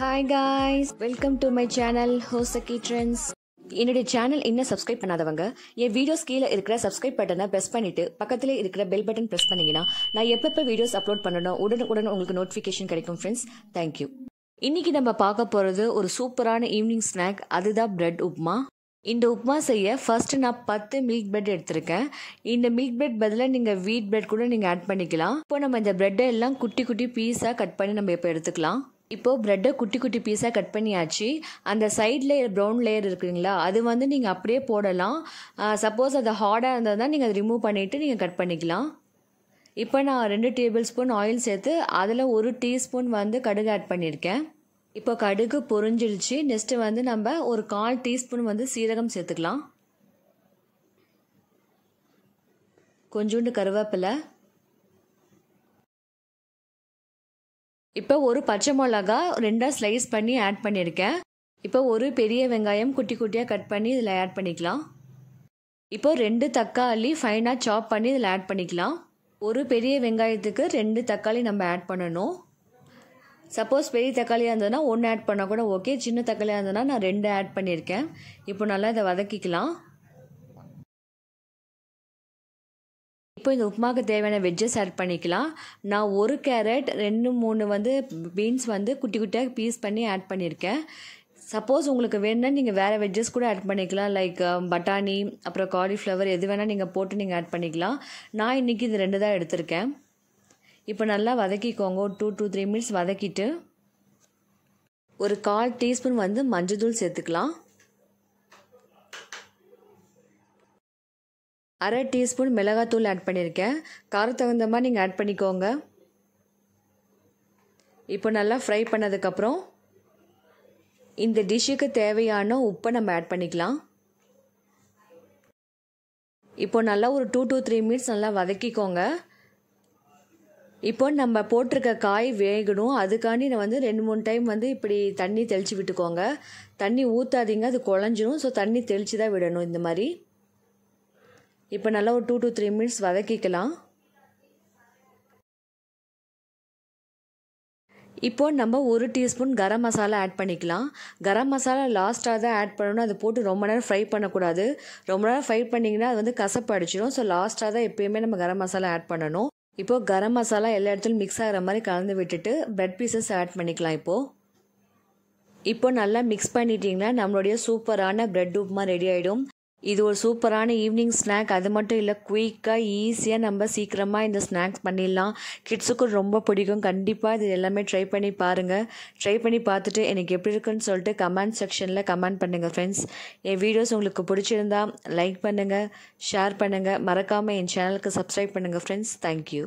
hi guys welcome to my channel ஹோசக்கி trends என்னுடைய channel இன்னும் சப்ஸ்கிரைப் பண்ணாதவங்க என் வீடியோஸ் கீழே இருக்கிற சப்ஸ்கிரைப் பட்டனை ப்ரெஸ் பண்ணிட்டு பக்கத்தில் இருக்கிற பெல் பட்டன் ப்ரெஸ் பண்ணீங்கன்னா நான் எப்பப்போ வீடியோஸ் அப்லோட் பண்ணணும் உடனுக்குடன் உங்களுக்கு நோட்டிஃபிகேஷன் கிடைக்கும் ஃப்ரெண்ட்ஸ் தேங்க்யூ இன்னைக்கு நம்ம பார்க்க போகிறது ஒரு சூப்பரான ஈவினிங் ஸ்நாக் அதுதான் பிரெட் உப்மா இந்த உப்மா செய்ய ஃபர்ஸ்ட் நான் பத்து மில்க் பிரெட் எடுத்திருக்கேன் இந்த மில்க் பிரெட் பதிலாக நீங்கள் வீட் பிரெட் கூட நீங்கள் ஆட் பண்ணிக்கலாம் இப்போ நம்ம இந்த பிரெட்டை எல்லாம் குட்டி குட்டி பீஸாக கட் பண்ணி நம்ம இப்போ எடுத்துக்கலாம் இப்போது ப்ரெட்டை குட்டி குட்டி பீஸாக கட் பண்ணியாச்சு அந்த சைட் லேயர் ப்ரௌன் லேயர் இருக்குங்களா அது வந்து நீங்கள் அப்படியே போடலாம் சப்போஸ் அது ஹார்டாக இருந்தால் தான் நீங்கள் அதை ரிமூவ் பண்ணிவிட்டு நீங்கள் கட் பண்ணிக்கலாம் இப்போ நான் ரெண்டு டேபிள் ஸ்பூன் ஆயில் சேர்த்து அதில் ஒரு டீஸ்பூன் வந்து கடுகு ஆட் பண்ணியிருக்கேன் இப்போ கடுகு பொரிஞ்சிடுச்சு நெக்ஸ்ட்டு வந்து நம்ம ஒரு கால் டீஸ்பூன் வந்து சீரகம் சேர்த்துக்கலாம் கொஞ்சோண்டு கருவேப்பிலை இப்போ ஒரு பச்சை மிளகா ரெண்டாக ஸ்லைஸ் பண்ணி ஆட் பண்ணியிருக்கேன் இப்போ ஒரு பெரிய வெங்காயம் குட்டி குட்டியாக கட் பண்ணி இதில் ஆட் பண்ணிக்கலாம் இப்போ ரெண்டு தக்காளி ஃபைனாக சாப் பண்ணி இதில் ஆட் பண்ணிக்கலாம் ஒரு பெரிய வெங்காயத்துக்கு ரெண்டு தக்காளி நம்ம ஆட் பண்ணணும் சப்போஸ் பெரிய தக்காளியாக இருந்ததுன்னா ஒன்று ஆட் பண்ணால் கூட ஓகே சின்ன தக்காளியாக இருந்ததுன்னா நான் ரெண்டு ஆட் பண்ணியிருக்கேன் இப்போ நல்லா இதை வதக்கிக்கலாம் இப்போ இந்த உப்புமாவுக்கு தேவையான வெஜ்ஜஸ் ஆட் பண்ணிக்கலாம் நான் ஒரு கேரட் ரெண்டு மூணு வந்து பீன்ஸ் வந்து குட்டி குட்டியாக பீஸ் பண்ணி ஆட் பண்ணியிருக்கேன் சப்போஸ் உங்களுக்கு வேணும்னா நீங்கள் வேறு வெஜ்ஜஸ் கூட ஆட் பண்ணிக்கலாம் லைக் um, பட்டாணி அப்புறம் காலிஃப்ளவர் எது வேணால் நீங்கள் போட்டு நீங்கள் ஆட் பண்ணிக்கலாம் நான் இன்றைக்கி இது ரெண்டு தான் எடுத்திருக்கேன் இப்போ நல்லா வதக்கிக்கோங்க ஒரு டூ டூ த்ரீ மினிட்ஸ் வதக்கிட்டு ஒரு கால் டீஸ்பூன் வந்து மஞ்சள் தூள் சேர்த்துக்கலாம் அரை டீஸ்பூன் மிளகாத்தூள் ஆட் பண்ணியிருக்கேன் காரத் தகுந்த மாதிரி நீங்கள் ஆட் பண்ணிக்கோங்க இப்போ நல்லா ஃப்ரை பண்ணதுக்கப்புறம் இந்த டிஷ்ஷுக்கு தேவையான உப்பை நம்ம ஆட் பண்ணிக்கலாம் இப்போ நல்லா ஒரு டூ டூ த்ரீ மினிட்ஸ் நல்லா வதக்கிக்கோங்க இப்போ நம்ம போட்டிருக்க காய் வேகணும் அதுக்காண்டி நான் வந்து ரெண்டு மூணு டைம் வந்து இப்படி தண்ணி தெளித்து விட்டுக்கோங்க தண்ணி ஊற்றாதீங்க அது குழஞ்சிரும் ஸோ தண்ணி தெளித்து தான் விடணும் இந்த மாதிரி இப்போ நல்லா ஒரு டூ டு த்ரீ மினிட்ஸ் வதக்கிக்கலாம் இப்போ நம்ம ஒரு டீஸ்பூன் கரம் மசாலா ஆட் பண்ணிக்கலாம் கரம் மசாலா லாஸ்ட்டாக தான் ஆட் பண்ணணும் அதை போட்டு ரொம்ப நேரம் ஃப்ரை பண்ணக்கூடாது ரொம்ப நேரம் ஃப்ரை பண்ணிங்கன்னா அது வந்து கசப்பு அடிச்சிடும் ஸோ லாஸ்ட்டாக தான் எப்பயுமே நம்ம கரம் மசாலா ஆட் பண்ணணும் இப்போது கரம் மசாலா எல்லா இடத்துலையும் மிக்ஸ் ஆகிற மாதிரி கலந்து விட்டுட்டு பிரெட் பீசஸ் ஆட் பண்ணிக்கலாம் இப்போது இப்போ நல்லா மிக்ஸ் பண்ணிட்டீங்கன்னா நம்மளுடைய சூப்பரான பிரெட் உப்புமா ரெடி ஆகிடும் இது ஒரு சூப்பரான ஈவினிங் ஸ்நாக் அது மட்டும் இல்லை குயிக்காக ஈஸியாக நம்ம சீக்கிரமாக இந்த ஸ்நாக்ஸ் பண்ணிடலாம் கிட்ஸுக்கும் ரொம்ப பிடிக்கும் கண்டிப்பாக இது எல்லாமே ட்ரை பண்ணி பாருங்கள் ட்ரை பண்ணி பார்த்துட்டு எனக்கு எப்படி இருக்குன்னு சொல்லிட்டு கமெண்ட் செக்ஷனில் கமெண்ட் பண்ணுங்கள் ஃப்ரெண்ட்ஸ் என் வீடியோஸ் உங்களுக்கு பிடிச்சிருந்தா லைக் பண்ணுங்கள் ஷேர் பண்ணுங்கள் மறக்காமல் என் சேனலுக்கு சப்ஸ்கிரைப் பண்ணுங்கள் ஃப்ரெண்ட்ஸ் தேங்க்யூ